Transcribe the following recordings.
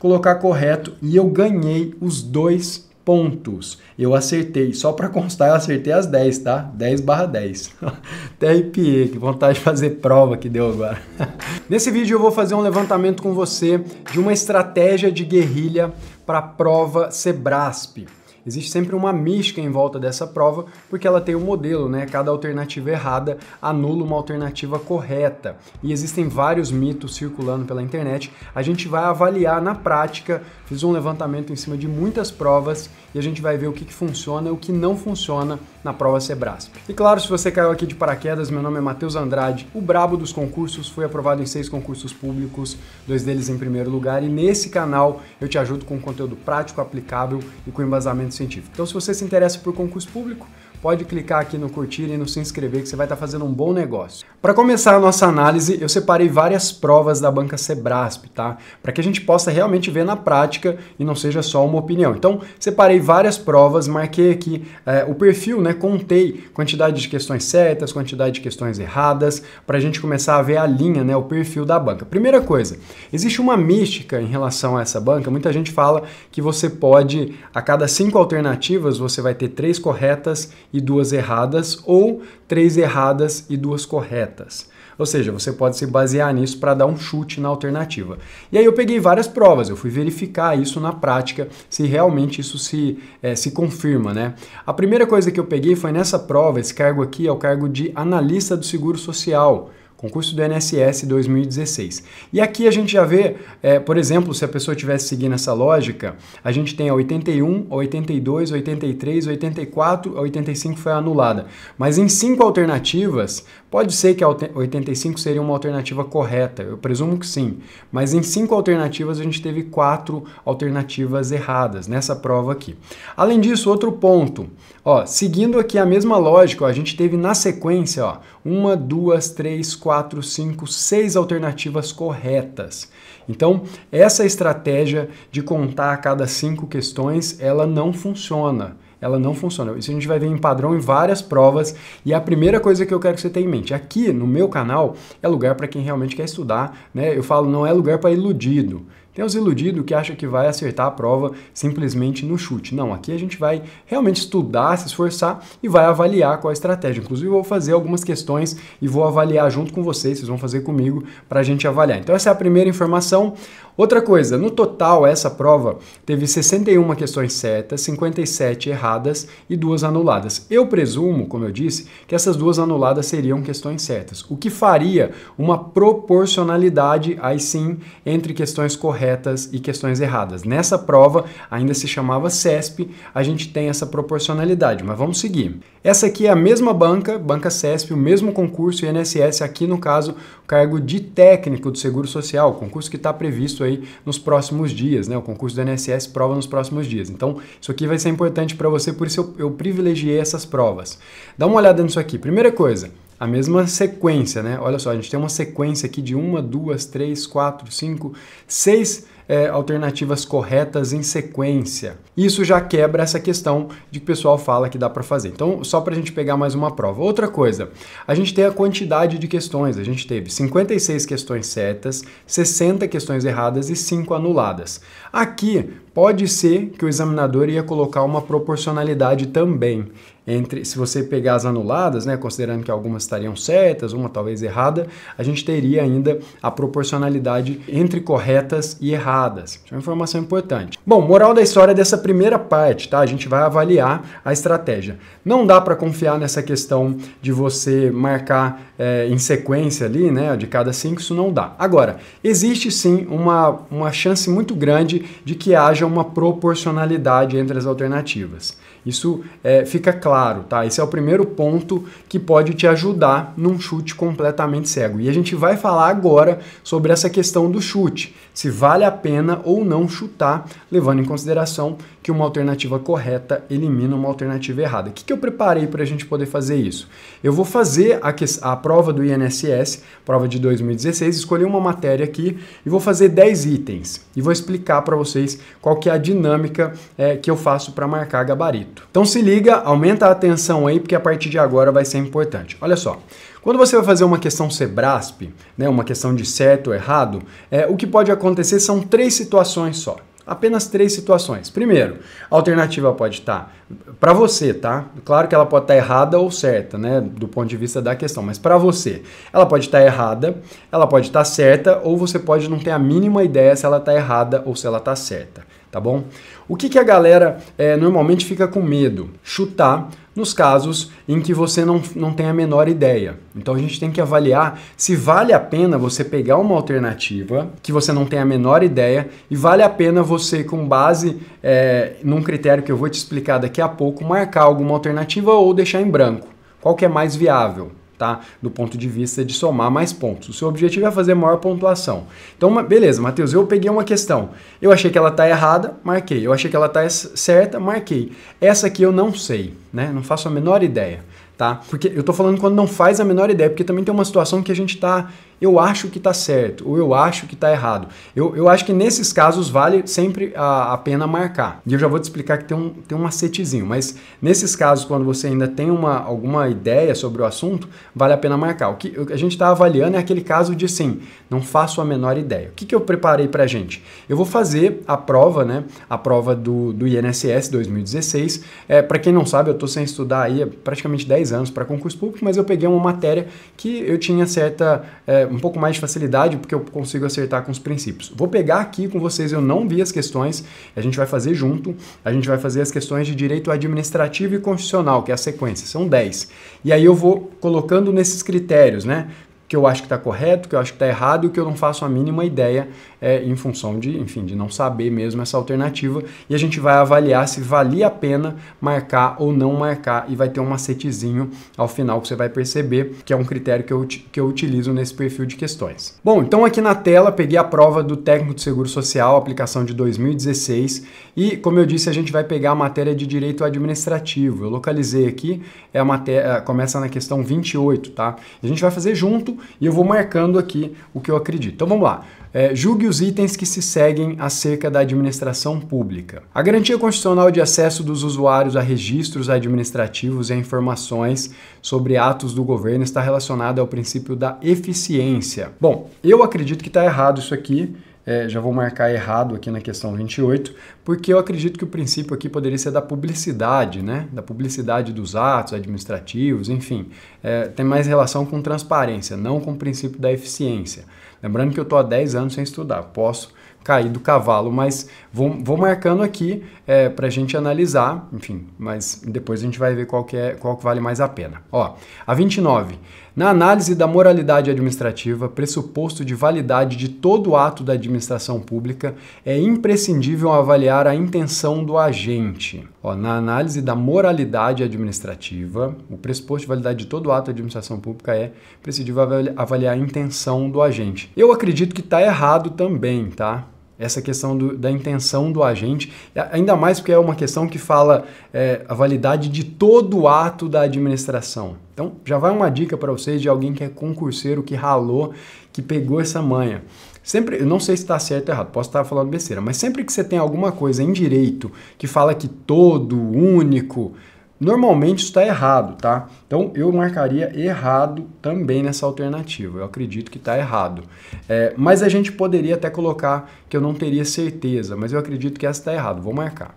colocar correto e eu ganhei os dois pontos. Eu acertei, só para constar, eu acertei as 10, tá? 10 barra 10. Até arrepiei, que vontade de fazer prova que deu agora. Nesse vídeo eu vou fazer um levantamento com você de uma estratégia de guerrilha para a prova Sebrasp. Existe sempre uma mística em volta dessa prova, porque ela tem um modelo, né? Cada alternativa errada anula uma alternativa correta. E existem vários mitos circulando pela internet. A gente vai avaliar na prática, fiz um levantamento em cima de muitas provas e a gente vai ver o que, que funciona e o que não funciona na prova Sebrasp. E claro, se você caiu aqui de paraquedas, meu nome é Matheus Andrade, o brabo dos concursos, fui aprovado em seis concursos públicos, dois deles em primeiro lugar, e nesse canal eu te ajudo com conteúdo prático, aplicável e com embasamento científico. Então, se você se interessa por concurso público, pode clicar aqui no curtir e no se inscrever que você vai estar tá fazendo um bom negócio. Para começar a nossa análise, eu separei várias provas da banca Sebrasp, tá? Para que a gente possa realmente ver na prática e não seja só uma opinião. Então, separei várias provas, marquei aqui é, o perfil, né? Contei quantidade de questões certas, quantidade de questões erradas, para a gente começar a ver a linha, né? O perfil da banca. Primeira coisa, existe uma mística em relação a essa banca. Muita gente fala que você pode, a cada cinco alternativas, você vai ter três corretas e duas erradas, ou três erradas e duas corretas. Ou seja, você pode se basear nisso para dar um chute na alternativa. E aí eu peguei várias provas, eu fui verificar isso na prática, se realmente isso se, é, se confirma, né? A primeira coisa que eu peguei foi nessa prova, esse cargo aqui é o cargo de analista do seguro social concurso do NSS 2016. E aqui a gente já vê, é, por exemplo, se a pessoa tivesse seguindo essa lógica, a gente tem a 81, a 82, a 83, a 84, a 85 foi anulada. Mas em cinco alternativas, pode ser que a 85 seria uma alternativa correta, eu presumo que sim. Mas em cinco alternativas a gente teve quatro alternativas erradas nessa prova aqui. Além disso, outro ponto, ó, seguindo aqui a mesma lógica, ó, a gente teve na sequência, ó, uma, duas, três, quatro quatro, cinco, seis alternativas corretas. Então, essa estratégia de contar a cada cinco questões, ela não funciona. Ela não funciona. Isso a gente vai ver em padrão em várias provas. E a primeira coisa que eu quero que você tenha em mente, aqui no meu canal é lugar para quem realmente quer estudar, né? Eu falo, não é lugar para iludido. Tem os iludidos que acham que vai acertar a prova simplesmente no chute. Não, aqui a gente vai realmente estudar, se esforçar e vai avaliar qual a estratégia. Inclusive, eu vou fazer algumas questões e vou avaliar junto com vocês, vocês vão fazer comigo para a gente avaliar. Então, essa é a primeira informação. Outra coisa, no total, essa prova teve 61 questões certas, 57 erradas e duas anuladas. Eu presumo, como eu disse, que essas duas anuladas seriam questões certas, o que faria uma proporcionalidade, aí sim, entre questões corretas corretas e questões erradas. Nessa prova, ainda se chamava CESP, a gente tem essa proporcionalidade, mas vamos seguir. Essa aqui é a mesma banca, banca CESP, o mesmo concurso INSS, aqui no caso, o cargo de técnico do Seguro Social, concurso que está previsto aí nos próximos dias, né? O concurso do INSS prova nos próximos dias. Então, isso aqui vai ser importante para você, por isso eu, eu privilegiei essas provas. Dá uma olhada nisso aqui. Primeira coisa, a mesma sequência, né? Olha só, a gente tem uma sequência aqui de uma, duas, três, quatro, cinco, seis é, alternativas corretas em sequência. Isso já quebra essa questão de que o pessoal fala que dá para fazer. Então, só para a gente pegar mais uma prova. Outra coisa, a gente tem a quantidade de questões. A gente teve 56 questões certas, 60 questões erradas e 5 anuladas. Aqui pode ser que o examinador ia colocar uma proporcionalidade também entre se você pegar as anuladas, né, considerando que algumas estariam certas, uma talvez errada, a gente teria ainda a proporcionalidade entre corretas e erradas. Isso é uma informação importante. Bom, moral da história dessa primeira parte, tá? A gente vai avaliar a estratégia. Não dá para confiar nessa questão de você marcar é, em sequência ali, né, de cada cinco, isso não dá. Agora, existe sim uma, uma chance muito grande de que haja uma proporcionalidade entre as alternativas. Isso é, fica claro, tá? Esse é o primeiro ponto que pode te ajudar num chute completamente cego. E a gente vai falar agora sobre essa questão do chute, se vale a pena ou não chutar, levando em consideração que uma alternativa correta elimina uma alternativa errada. O que, que eu preparei para a gente poder fazer isso? Eu vou fazer a, que, a prova do INSS, prova de 2016, escolhi uma matéria aqui e vou fazer 10 itens e vou explicar para vocês qual que é a dinâmica é, que eu faço para marcar gabarito muito. Então se liga, aumenta a atenção aí, porque a partir de agora vai ser importante. Olha só, quando você vai fazer uma questão Sebrasp, né, uma questão de certo ou errado, é, o que pode acontecer são três situações só. Apenas três situações. Primeiro, a alternativa pode estar tá, para você, tá? Claro que ela pode estar tá errada ou certa, né, do ponto de vista da questão, mas para você, ela pode estar tá errada, ela pode estar tá certa ou você pode não ter a mínima ideia se ela está errada ou se ela está certa tá bom? O que, que a galera é, normalmente fica com medo? Chutar nos casos em que você não, não tem a menor ideia. Então a gente tem que avaliar se vale a pena você pegar uma alternativa que você não tem a menor ideia e vale a pena você, com base é, num critério que eu vou te explicar daqui a pouco, marcar alguma alternativa ou deixar em branco. Qual que é mais viável? tá? Do ponto de vista de somar mais pontos. O seu objetivo é fazer maior pontuação. Então, beleza, Matheus, eu peguei uma questão. Eu achei que ela está errada, marquei. Eu achei que ela está certa, marquei. Essa aqui eu não sei, né? Não faço a menor ideia, tá? Porque eu estou falando quando não faz a menor ideia, porque também tem uma situação que a gente está eu acho que está certo ou eu acho que está errado. Eu, eu acho que nesses casos vale sempre a, a, pena marcar. E eu já vou te explicar que tem um, tem um macetezinho, mas nesses casos, quando você ainda tem uma, alguma ideia sobre o assunto, vale a pena marcar. O que a gente está avaliando é aquele caso de sim, não faço a menor ideia. O que, que eu preparei para gente? Eu vou fazer a prova, né? A prova do, do INSS 2016. É, para quem não sabe, eu estou sem estudar aí há praticamente 10 anos para concurso público, mas eu peguei uma matéria que eu tinha certa. É, um pouco mais de facilidade porque eu consigo acertar com os princípios. Vou pegar aqui com vocês, eu não vi as questões, a gente vai fazer junto, a gente vai fazer as questões de direito administrativo e constitucional, que é a sequência, são 10. E aí eu vou colocando nesses critérios, né? que eu acho que está correto, que eu acho que está errado e que eu não faço a mínima ideia é, em função de, enfim, de não saber mesmo essa alternativa. E a gente vai avaliar se valia a pena marcar ou não marcar e vai ter um macetezinho ao final que você vai perceber, que é um critério que eu, que eu utilizo nesse perfil de questões. Bom, então aqui na tela peguei a prova do técnico de seguro social, aplicação de 2016, e como eu disse, a gente vai pegar a matéria de direito administrativo. Eu localizei aqui, é a matéria, é, começa na questão 28, tá? A gente vai fazer junto e eu vou marcando aqui o que eu acredito. Então vamos lá é, julgue os itens que se seguem acerca da administração pública. A garantia constitucional de acesso dos usuários a registros administrativos e a informações sobre atos do governo está relacionada ao princípio da eficiência. Bom, eu acredito que está errado isso aqui é, já vou marcar errado aqui na questão 28, porque eu acredito que o princípio aqui poderia ser da publicidade, né? Da publicidade dos atos administrativos, enfim. É, tem mais relação com transparência, não com o princípio da eficiência. Lembrando que eu estou há 10 anos sem estudar, posso cair do cavalo, mas vou, vou marcando aqui é, para a gente analisar, enfim, mas depois a gente vai ver qual que, é, qual que vale mais a pena. Ó, a 29, na análise da moralidade administrativa, pressuposto de validade de todo ato da administração pública, é imprescindível avaliar a intenção do agente. Ó, na análise da moralidade administrativa, o pressuposto de validade de todo ato da administração pública é imprescindível avaliar a intenção do agente. Eu acredito que está errado também, tá? essa questão do, da intenção do agente, ainda mais porque é uma questão que fala é, a validade de todo o ato da administração. Então, já vai uma dica para vocês de alguém que é concurseiro, que ralou, que pegou essa manha. Sempre, eu não sei se está certo ou errado, posso estar falando besteira, mas sempre que você tem alguma coisa em direito que fala que todo, único, Normalmente está errado, tá? Então eu marcaria errado também nessa alternativa. Eu acredito que está errado. É, mas a gente poderia até colocar que eu não teria certeza, mas eu acredito que essa está errado. Vou marcar.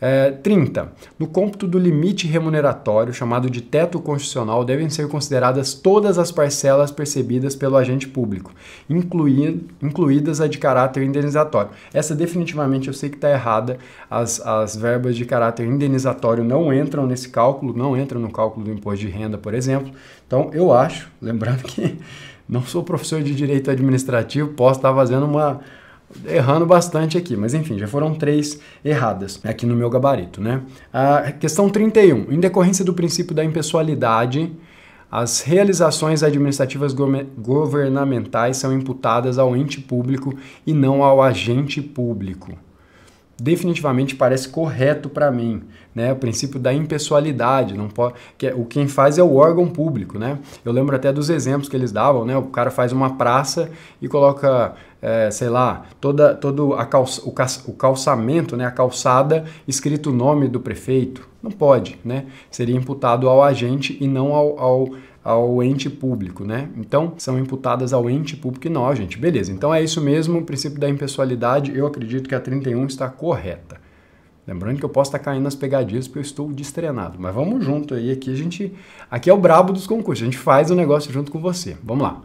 É, 30. No cômputo do limite remuneratório, chamado de teto constitucional, devem ser consideradas todas as parcelas percebidas pelo agente público, incluindo, incluídas a de caráter indenizatório. Essa definitivamente eu sei que está errada, as, as verbas de caráter indenizatório não entram nesse cálculo, não entram no cálculo do imposto de renda, por exemplo. Então eu acho, lembrando que não sou professor de direito administrativo, posso estar tá fazendo uma errando bastante aqui, mas enfim, já foram três erradas aqui no meu gabarito, né? A questão 31. Em decorrência do princípio da impessoalidade, as realizações administrativas go governamentais são imputadas ao ente público e não ao agente público definitivamente parece correto para mim, né? O princípio da impessoalidade, não pode, que é, o quem faz é o órgão público, né? Eu lembro até dos exemplos que eles davam, né? O cara faz uma praça e coloca, é, sei lá, toda todo a calça, o, calçamento, né? A calçada escrito o nome do prefeito, não pode, né? Seria imputado ao agente e não ao, ao ao ente público, né? Então, são imputadas ao ente público e nós, gente. Beleza, então é isso mesmo, o princípio da impessoalidade, eu acredito que a 31 está correta. Lembrando que eu posso estar caindo nas pegadinhas porque eu estou destrenado, mas vamos junto aí, aqui a gente... Aqui é o brabo dos concursos, a gente faz o negócio junto com você. Vamos lá.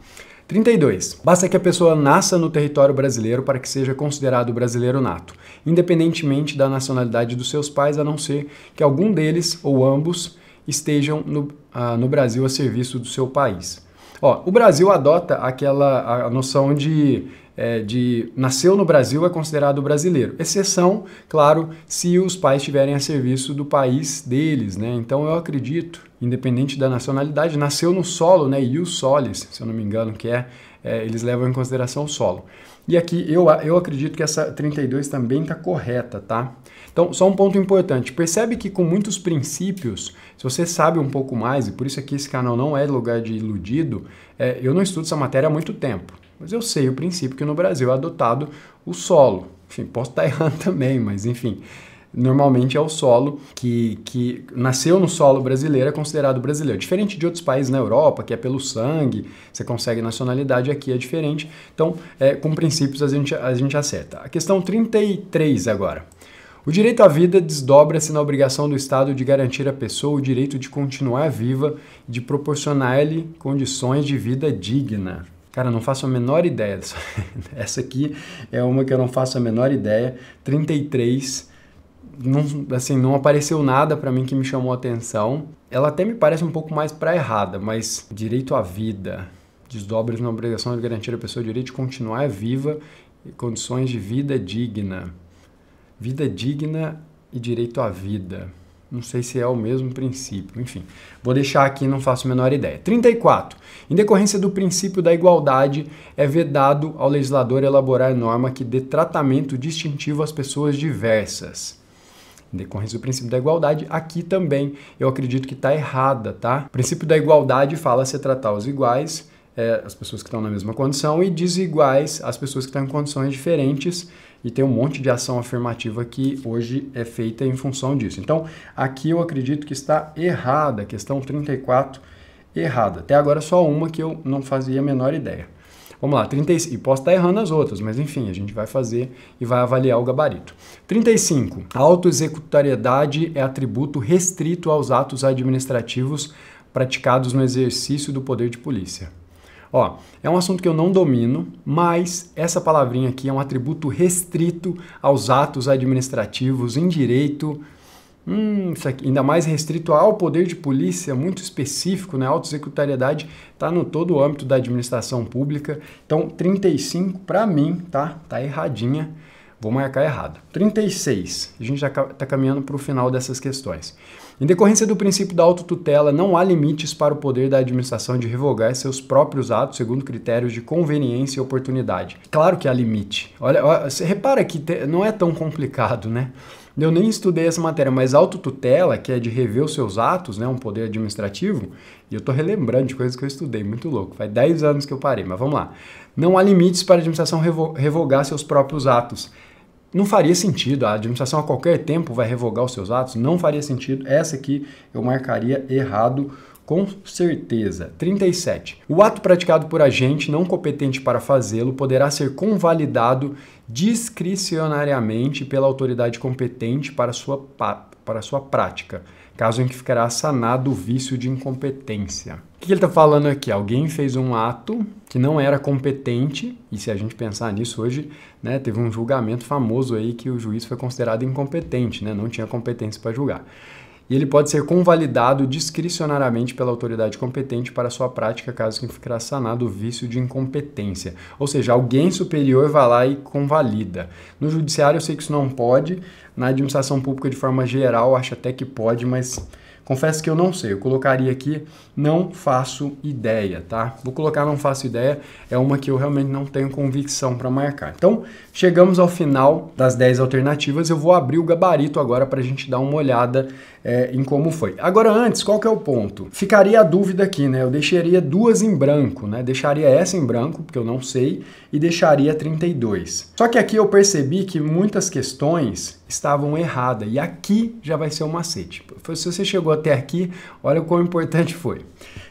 32. Basta que a pessoa nasça no território brasileiro para que seja considerado brasileiro nato, independentemente da nacionalidade dos seus pais, a não ser que algum deles ou ambos estejam no, ah, no Brasil a serviço do seu país. Ó, o Brasil adota aquela a noção de, é, de nasceu no Brasil é considerado brasileiro. Exceção, claro, se os pais estiverem a serviço do país deles, né? Então eu acredito, independente da nacionalidade, nasceu no solo, né? E os soles, se eu não me engano, que é, é eles levam em consideração o solo. E aqui eu, eu acredito que essa 32 também está correta, tá? Então, só um ponto importante. Percebe que com muitos princípios, se você sabe um pouco mais, e por isso aqui esse canal não é lugar de iludido, é, eu não estudo essa matéria há muito tempo. Mas eu sei o princípio que no Brasil é adotado o solo. Enfim, posso estar errando também, mas enfim normalmente é o solo que, que nasceu no solo brasileiro, é considerado brasileiro. Diferente de outros países na Europa, que é pelo sangue, você consegue nacionalidade, aqui é diferente. Então, é, com princípios a gente, a gente acerta. A questão 33 agora. O direito à vida desdobra-se na obrigação do Estado de garantir à pessoa o direito de continuar viva e de proporcionar-lhe condições de vida digna. Cara, não faço a menor ideia dessa. Essa aqui é uma que eu não faço a menor ideia. 33 não, assim, não apareceu nada para mim que me chamou atenção. Ela até me parece um pouco mais para errada, mas direito à vida, desdobra-se na obrigação de garantir à pessoa o direito de continuar viva e condições de vida digna. Vida digna e direito à vida. Não sei se é o mesmo princípio, enfim. Vou deixar aqui, não faço a menor ideia. 34. Em decorrência do princípio da igualdade, é vedado ao legislador elaborar norma que dê tratamento distintivo às pessoas diversas. Em decorrência do princípio da igualdade, aqui também eu acredito que está errada, tá? O princípio da igualdade fala se tratar os iguais, é, as pessoas que estão na mesma condição, e desiguais, as pessoas que estão em condições diferentes, e tem um monte de ação afirmativa que hoje é feita em função disso. Então, aqui eu acredito que está errada, a questão 34 errada. Até agora só uma que eu não fazia a menor ideia. Vamos lá, 35, e posso estar errando as outras, mas enfim, a gente vai fazer e vai avaliar o gabarito. 35. Autoexecutariedade é atributo restrito aos atos administrativos praticados no exercício do poder de polícia. Ó, é um assunto que eu não domino, mas essa palavrinha aqui é um atributo restrito aos atos administrativos em direito. Hum, isso aqui, ainda mais restrito ao poder de polícia, muito específico, né? Autossecretariedade está no todo o âmbito da administração pública. Então, 35, para mim, tá? Tá erradinha. Vou marcar errado. 36, a gente já está caminhando para o final dessas questões. Em decorrência do princípio da autotutela, não há limites para o poder da administração de revogar seus próprios atos segundo critérios de conveniência e oportunidade. Claro que há limite. Olha, você repara que não é tão complicado, né? Eu nem estudei essa matéria, mas autotutela, que é de rever os seus atos, né, um poder administrativo, e eu estou relembrando de coisas que eu estudei, muito louco. Faz 10 anos que eu parei, mas vamos lá. Não há limites para a administração revogar seus próprios atos não faria sentido. A administração a qualquer tempo vai revogar os seus atos, não faria sentido. Essa aqui eu marcaria errado com certeza. 37. O ato praticado por agente não competente para fazê-lo poderá ser convalidado discricionariamente pela autoridade competente para sua, para sua prática, caso em que ficará sanado o vício de incompetência. O que ele está falando aqui? Alguém fez um ato que não era competente, e se a gente pensar nisso hoje, né, teve um julgamento famoso aí que o juiz foi considerado incompetente, né, não tinha competência para julgar e ele pode ser convalidado discricionariamente pela autoridade competente para sua prática, caso que ficará sanado o vício de incompetência. Ou seja, alguém superior vai lá e convalida. No judiciário eu sei que isso não pode, na administração pública de forma geral acho até que pode, mas Confesso que eu não sei, eu colocaria aqui não faço ideia, tá? Vou colocar não faço ideia, é uma que eu realmente não tenho convicção para marcar. Então, chegamos ao final das 10 alternativas, eu vou abrir o gabarito agora para a gente dar uma olhada é, em como foi. Agora antes, qual que é o ponto? Ficaria a dúvida aqui, né? Eu deixaria duas em branco, né? Deixaria essa em branco, porque eu não sei, e deixaria 32. Só que aqui eu percebi que muitas questões estavam erradas, e aqui já vai ser o um macete. Se você chegou até aqui, olha o quão importante foi.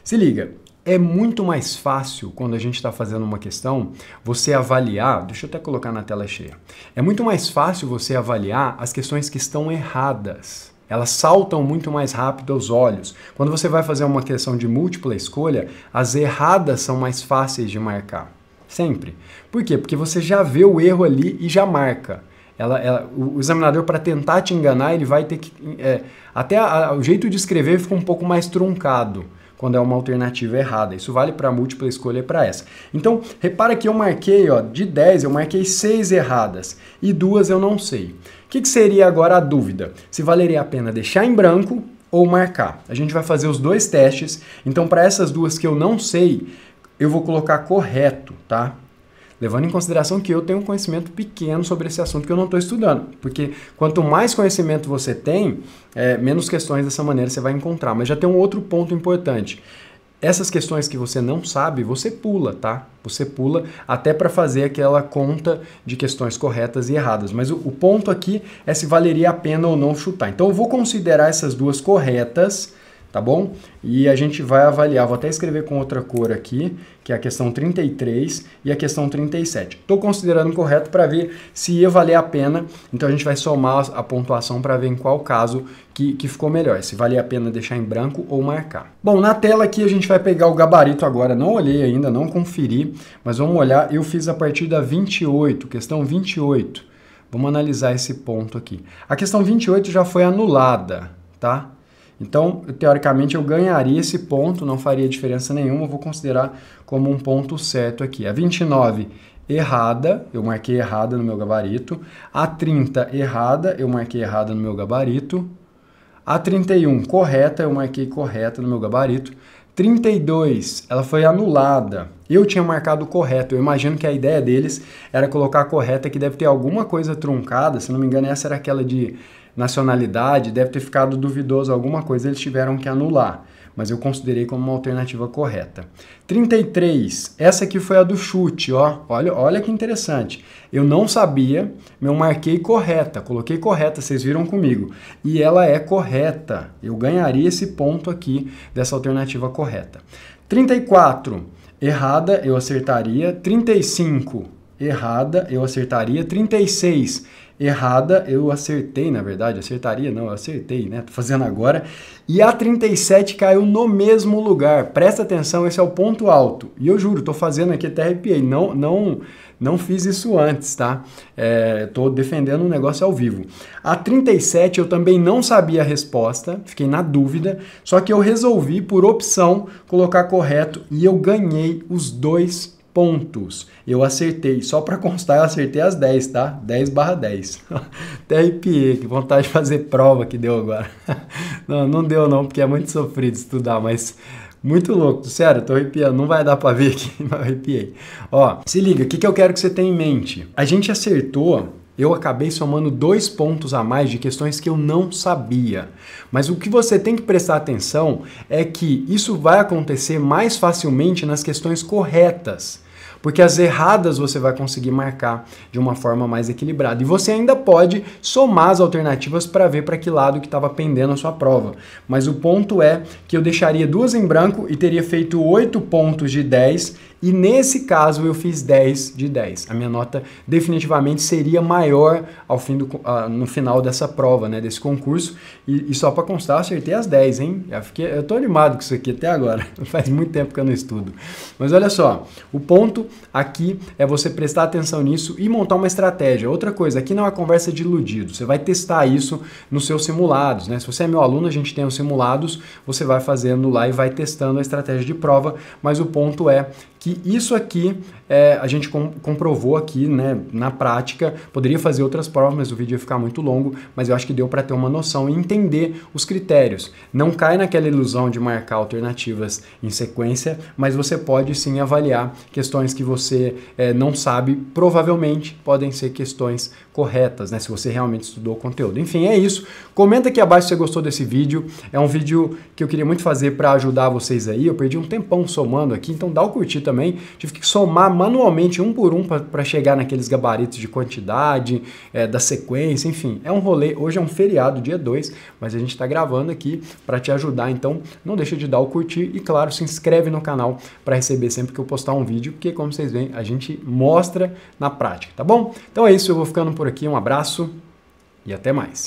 Se liga, é muito mais fácil quando a gente está fazendo uma questão você avaliar. Deixa eu até colocar na tela cheia. É muito mais fácil você avaliar as questões que estão erradas. Elas saltam muito mais rápido aos olhos. Quando você vai fazer uma questão de múltipla escolha, as erradas são mais fáceis de marcar. Sempre. Por quê? Porque você já vê o erro ali e já marca. Ela, ela, o examinador, para tentar te enganar, ele vai ter que. É, até a, a, o jeito de escrever fica um pouco mais truncado quando é uma alternativa errada. Isso vale para múltipla escolha e é para essa. Então, repara que eu marquei, ó, de 10 eu marquei 6 erradas e duas eu não sei. O que, que seria agora a dúvida? Se valeria a pena deixar em branco ou marcar? A gente vai fazer os dois testes. Então, para essas duas que eu não sei, eu vou colocar correto, tá? levando em consideração que eu tenho um conhecimento pequeno sobre esse assunto que eu não estou estudando, porque quanto mais conhecimento você tem, é, menos questões dessa maneira você vai encontrar. Mas já tem um outro ponto importante. Essas questões que você não sabe, você pula, tá? Você pula até para fazer aquela conta de questões corretas e erradas. Mas o, o ponto aqui é se valeria a pena ou não chutar. Então eu vou considerar essas duas corretas tá bom? E a gente vai avaliar, vou até escrever com outra cor aqui, que é a questão 33 e a questão 37. Estou considerando correto para ver se ia valer a pena, então a gente vai somar a pontuação para ver em qual caso que, que ficou melhor, se valia a pena deixar em branco ou marcar. Bom, na tela aqui a gente vai pegar o gabarito agora, não olhei ainda, não conferi, mas vamos olhar, eu fiz a partir da 28, questão 28. Vamos analisar esse ponto aqui. A questão 28 já foi anulada, tá? Então, teoricamente, eu ganharia esse ponto, não faria diferença nenhuma, vou considerar como um ponto certo aqui. A 29 errada, eu marquei errada no meu gabarito. A 30 errada, eu marquei errada no meu gabarito. A 31 correta, eu marquei correta no meu gabarito. 32, ela foi anulada. Eu tinha marcado correto. Eu imagino que a ideia deles era colocar correta, que deve ter alguma coisa truncada. Se não me engano, essa era aquela de nacionalidade, deve ter ficado duvidoso alguma coisa, eles tiveram que anular. Mas eu considerei como uma alternativa correta. 33. Essa aqui foi a do chute, ó. Olha, olha que interessante. Eu não sabia, eu marquei correta, coloquei correta, vocês viram comigo. E ela é correta. Eu ganharia esse ponto aqui dessa alternativa correta. 34. Errada, eu acertaria. 35. Errada, eu acertaria. 36 errada, eu acertei, na verdade, acertaria, não, eu acertei, né? Tô fazendo agora. E a 37 caiu no mesmo lugar. Presta atenção, esse é o ponto alto. E eu juro, tô fazendo aqui até arrepiei. Não, não, não fiz isso antes, tá? É, tô defendendo um negócio ao vivo. A 37 eu também não sabia a resposta, fiquei na dúvida, só que eu resolvi por opção colocar correto e eu ganhei os dois pontos. Eu acertei, só para constar, eu acertei as 10, tá? 10 barra 10. Até arrepiei, que vontade de fazer prova que deu agora. Não, não deu não, porque é muito sofrido estudar, mas muito louco, sério, tô arrepiando, não vai dar para ver aqui, mas arrepiei. Ó, se liga, o que, que eu quero que você tenha em mente? A gente acertou eu acabei somando dois pontos a mais de questões que eu não sabia. Mas o que você tem que prestar atenção é que isso vai acontecer mais facilmente nas questões corretas porque as erradas você vai conseguir marcar de uma forma mais equilibrada. E você ainda pode somar as alternativas para ver para que lado que estava pendendo a sua prova. Mas o ponto é que eu deixaria duas em branco e teria feito oito pontos de 10 e nesse caso eu fiz 10 de 10. A minha nota definitivamente seria maior ao fim do, uh, no final dessa prova, né, desse concurso. E, e só para constar, acertei as 10, hein? Eu, fiquei, eu tô animado com isso aqui até agora. Faz muito tempo que eu não estudo. Mas olha só, o ponto aqui é você prestar atenção nisso e montar uma estratégia. Outra coisa, aqui não é conversa de iludido, você vai testar isso nos seus simulados, né? Se você é meu aluno, a gente tem os simulados, você vai fazendo lá e vai testando a estratégia de prova, mas o ponto é que isso aqui é, a gente com, comprovou aqui né, na prática. Poderia fazer outras provas, mas o vídeo ia ficar muito longo, mas eu acho que deu para ter uma noção e entender os critérios. Não cai naquela ilusão de marcar alternativas em sequência, mas você pode sim avaliar questões que você é, não sabe, provavelmente podem ser questões corretas, né, se você realmente estudou o conteúdo. Enfim, é isso. Comenta aqui abaixo se você gostou desse vídeo. É um vídeo que eu queria muito fazer para ajudar vocês aí. Eu perdi um tempão somando aqui, então dá o curtir também também, tive que somar manualmente um por um para chegar naqueles gabaritos de quantidade, é, da sequência, enfim. É um rolê, hoje é um feriado, dia 2, mas a gente está gravando aqui para te ajudar, então não deixa de dar o curtir e, claro, se inscreve no canal para receber sempre que eu postar um vídeo, porque, como vocês veem, a gente mostra na prática, tá bom? Então é isso, eu vou ficando por aqui, um abraço e até mais.